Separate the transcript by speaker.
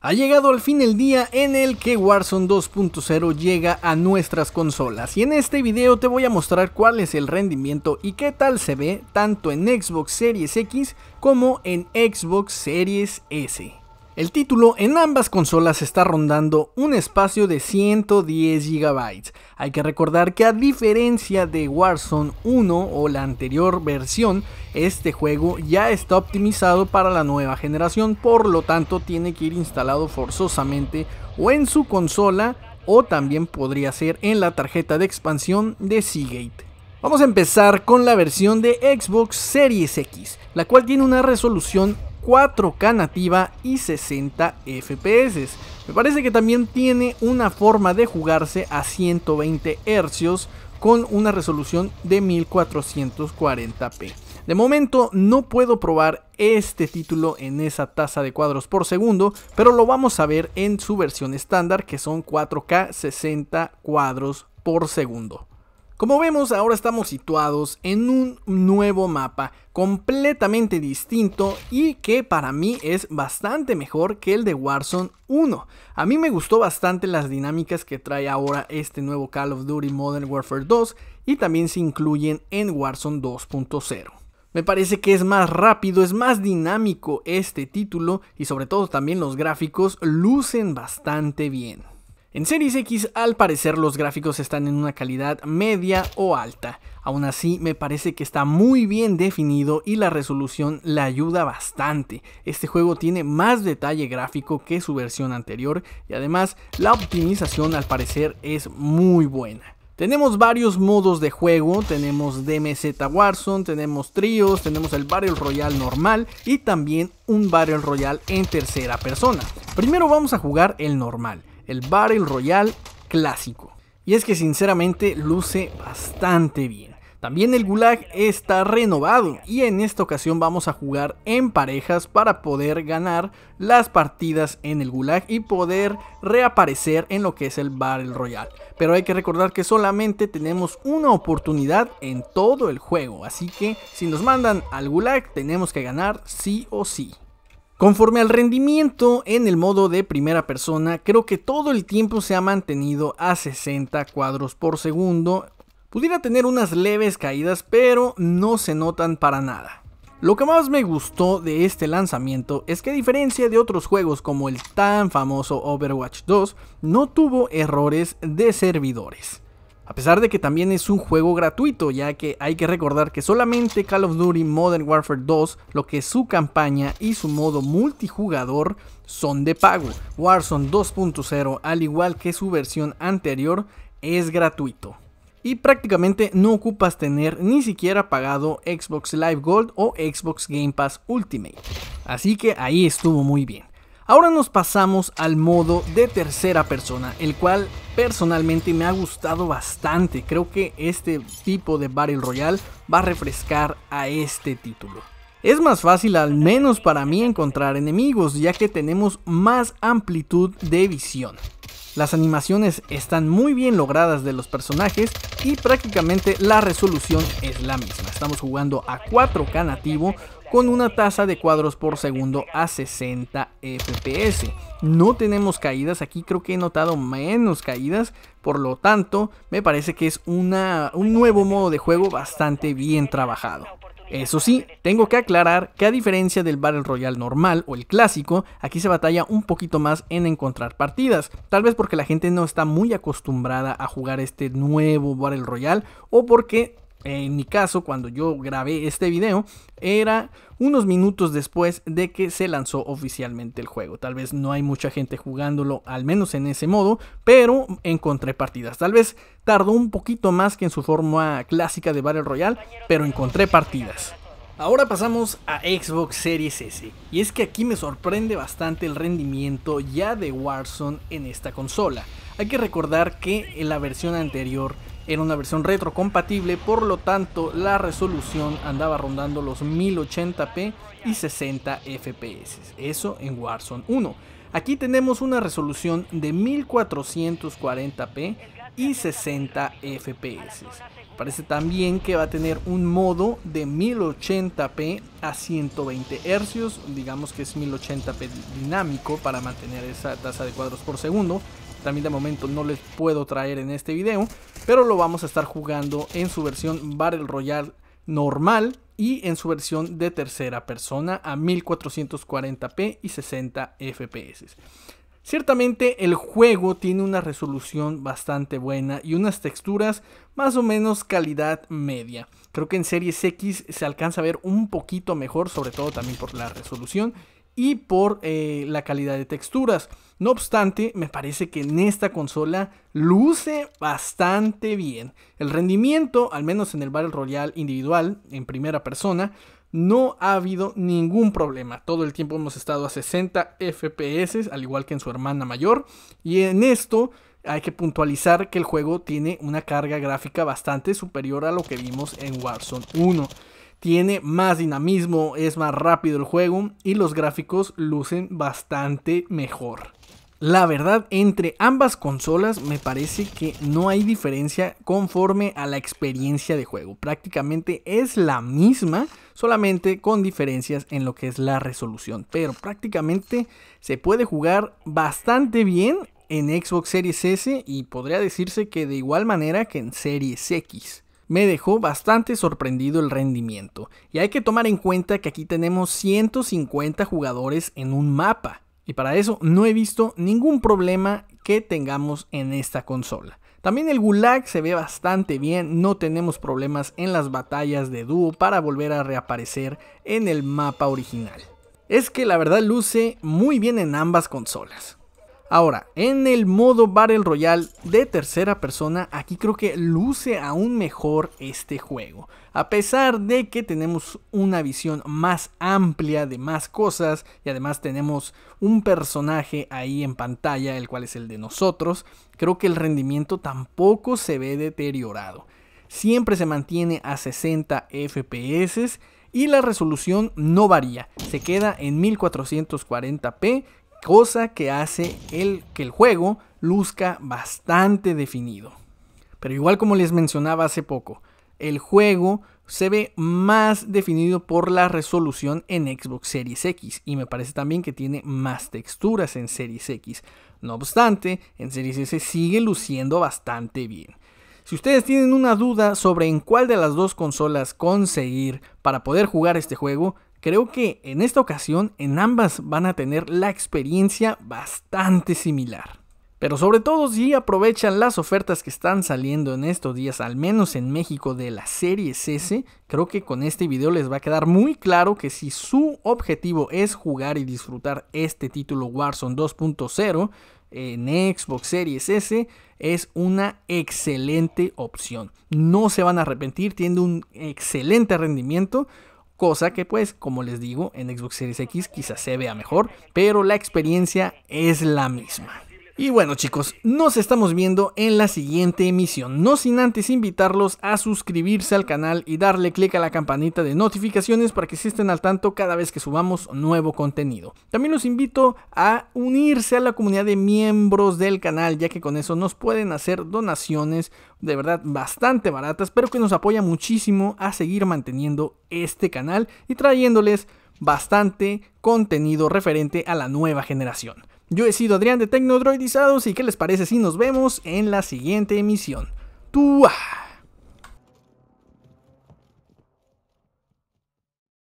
Speaker 1: Ha llegado al fin el día en el que Warzone 2.0 llega a nuestras consolas y en este video te voy a mostrar cuál es el rendimiento y qué tal se ve tanto en Xbox Series X como en Xbox Series S. El título en ambas consolas está rondando un espacio de 110 GB. Hay que recordar que a diferencia de Warzone 1 o la anterior versión, este juego ya está optimizado para la nueva generación, por lo tanto tiene que ir instalado forzosamente o en su consola o también podría ser en la tarjeta de expansión de Seagate. Vamos a empezar con la versión de Xbox Series X, la cual tiene una resolución 4K nativa y 60 FPS. Me parece que también tiene una forma de jugarse a 120 Hz con una resolución de 1440p. De momento no puedo probar este título en esa tasa de cuadros por segundo, pero lo vamos a ver en su versión estándar que son 4K 60 cuadros por segundo. Como vemos, ahora estamos situados en un nuevo mapa completamente distinto y que para mí es bastante mejor que el de Warzone 1. A mí me gustó bastante las dinámicas que trae ahora este nuevo Call of Duty Modern Warfare 2 y también se incluyen en Warzone 2.0. Me parece que es más rápido, es más dinámico este título y sobre todo también los gráficos lucen bastante bien. En Series X al parecer los gráficos están en una calidad media o alta, aún así me parece que está muy bien definido y la resolución la ayuda bastante. Este juego tiene más detalle gráfico que su versión anterior y además la optimización al parecer es muy buena. Tenemos varios modos de juego, tenemos DMZ Warzone, tenemos tríos, tenemos el Battle Royale normal y también un Battle Royale en tercera persona. Primero vamos a jugar el normal el Battle Royale clásico. Y es que sinceramente luce bastante bien. También el Gulag está renovado y en esta ocasión vamos a jugar en parejas para poder ganar las partidas en el Gulag y poder reaparecer en lo que es el Battle Royale. Pero hay que recordar que solamente tenemos una oportunidad en todo el juego, así que si nos mandan al Gulag tenemos que ganar sí o sí. Conforme al rendimiento en el modo de primera persona, creo que todo el tiempo se ha mantenido a 60 cuadros por segundo. Pudiera tener unas leves caídas, pero no se notan para nada. Lo que más me gustó de este lanzamiento es que a diferencia de otros juegos como el tan famoso Overwatch 2, no tuvo errores de servidores. A pesar de que también es un juego gratuito, ya que hay que recordar que solamente Call of Duty Modern Warfare 2, lo que es su campaña y su modo multijugador son de pago. Warzone 2.0, al igual que su versión anterior, es gratuito. Y prácticamente no ocupas tener ni siquiera pagado Xbox Live Gold o Xbox Game Pass Ultimate. Así que ahí estuvo muy bien. Ahora nos pasamos al modo de tercera persona, el cual personalmente me ha gustado bastante. Creo que este tipo de Battle Royale va a refrescar a este título. Es más fácil, al menos para mí, encontrar enemigos, ya que tenemos más amplitud de visión. Las animaciones están muy bien logradas de los personajes y prácticamente la resolución es la misma. Estamos jugando a 4K nativo con una tasa de cuadros por segundo a 60 fps. No tenemos caídas, aquí creo que he notado menos caídas, por lo tanto me parece que es una, un nuevo modo de juego bastante bien trabajado. Eso sí, tengo que aclarar que a diferencia del Battle Royale normal o el clásico, aquí se batalla un poquito más en encontrar partidas, tal vez porque la gente no está muy acostumbrada a jugar este nuevo Battle Royale o porque en mi caso, cuando yo grabé este video, era unos minutos después de que se lanzó oficialmente el juego. Tal vez no hay mucha gente jugándolo, al menos en ese modo, pero encontré partidas. Tal vez tardó un poquito más que en su forma clásica de Battle Royale, pero encontré partidas. Ahora pasamos a Xbox Series S, y es que aquí me sorprende bastante el rendimiento ya de Warzone en esta consola. Hay que recordar que en la versión anterior era una versión retrocompatible, por lo tanto la resolución andaba rondando los 1080p y 60 fps. Eso en Warzone 1. Aquí tenemos una resolución de 1440p y 60 fps. Parece también que va a tener un modo de 1080p a 120 Hz, digamos que es 1080p dinámico para mantener esa tasa de cuadros por segundo, también de momento no les puedo traer en este video, pero lo vamos a estar jugando en su versión Battle Royale normal y en su versión de tercera persona a 1440p y 60 fps. Ciertamente el juego tiene una resolución bastante buena y unas texturas más o menos calidad media. Creo que en Series X se alcanza a ver un poquito mejor, sobre todo también por la resolución y por eh, la calidad de texturas. No obstante, me parece que en esta consola luce bastante bien. El rendimiento, al menos en el Battle Royale individual, en primera persona, no ha habido ningún problema. Todo el tiempo hemos estado a 60 FPS, al igual que en su hermana mayor. Y en esto hay que puntualizar que el juego tiene una carga gráfica bastante superior a lo que vimos en Warzone 1 tiene más dinamismo, es más rápido el juego y los gráficos lucen bastante mejor. La verdad, entre ambas consolas me parece que no hay diferencia conforme a la experiencia de juego. Prácticamente es la misma, solamente con diferencias en lo que es la resolución. Pero prácticamente se puede jugar bastante bien en Xbox Series S y podría decirse que de igual manera que en Series X me dejó bastante sorprendido el rendimiento. Y hay que tomar en cuenta que aquí tenemos 150 jugadores en un mapa. Y para eso no he visto ningún problema que tengamos en esta consola. También el Gulag se ve bastante bien, no tenemos problemas en las batallas de dúo para volver a reaparecer en el mapa original. Es que la verdad luce muy bien en ambas consolas. Ahora, en el modo Battle Royale de tercera persona, aquí creo que luce aún mejor este juego. A pesar de que tenemos una visión más amplia de más cosas y además tenemos un personaje ahí en pantalla, el cual es el de nosotros, creo que el rendimiento tampoco se ve deteriorado. Siempre se mantiene a 60 FPS y la resolución no varía, se queda en 1440p cosa que hace el, que el juego luzca bastante definido. Pero igual como les mencionaba hace poco, el juego se ve más definido por la resolución en Xbox Series X y me parece también que tiene más texturas en Series X. No obstante, en Series S sigue luciendo bastante bien. Si ustedes tienen una duda sobre en cuál de las dos consolas conseguir para poder jugar este juego, Creo que en esta ocasión en ambas van a tener la experiencia bastante similar. Pero sobre todo si aprovechan las ofertas que están saliendo en estos días, al menos en México de la serie S, creo que con este video les va a quedar muy claro que si su objetivo es jugar y disfrutar este título Warzone 2.0 en Xbox Series S, es una excelente opción. No se van a arrepentir, tiene un excelente rendimiento cosa que pues, como les digo, en Xbox Series X quizás se vea mejor, pero la experiencia es la misma. Y bueno chicos, nos estamos viendo en la siguiente emisión, no sin antes invitarlos a suscribirse al canal y darle clic a la campanita de notificaciones para que se estén al tanto cada vez que subamos nuevo contenido. También los invito a unirse a la comunidad de miembros del canal, ya que con eso nos pueden hacer donaciones de verdad bastante baratas, pero que nos apoya muchísimo a seguir manteniendo este canal y trayéndoles bastante contenido referente a la nueva generación. Yo he sido Adrián de Tecnodroidizados y qué les parece si nos vemos en la siguiente emisión. ¡Tua!